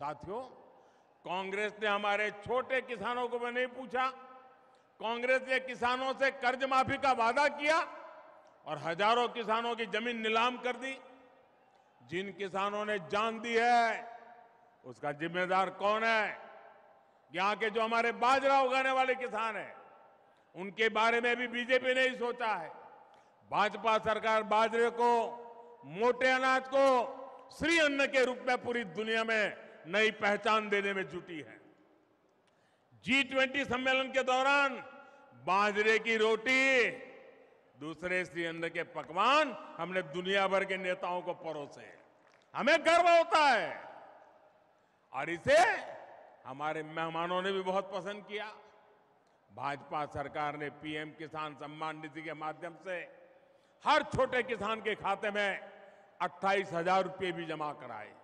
साथियों कांग्रेस ने हमारे छोटे किसानों को भी नहीं पूछा कांग्रेस ने किसानों से कर्ज माफी का वादा किया और हजारों किसानों की जमीन नीलाम कर दी जिन किसानों ने जान दी है उसका जिम्मेदार कौन है यहां के जो हमारे बाजरा उगाने वाले किसान हैं उनके बारे में भी बीजेपी ने ही सोचा है भाजपा सरकार बाजरे को मोटे अनाज को श्री अन्न के रूप में पूरी दुनिया में नई पहचान देने में जुटी है जी ट्वेंटी सम्मेलन के दौरान बाजरे की रोटी दूसरे श्री अन्न के पकवान हमने दुनिया भर के नेताओं को परोसे हमें गर्व होता है और इसे हमारे मेहमानों ने भी बहुत पसंद किया भाजपा सरकार ने पीएम किसान सम्मान निधि के माध्यम से हर छोटे किसान के खाते में अट्ठाईस हजार रुपये भी जमा कराए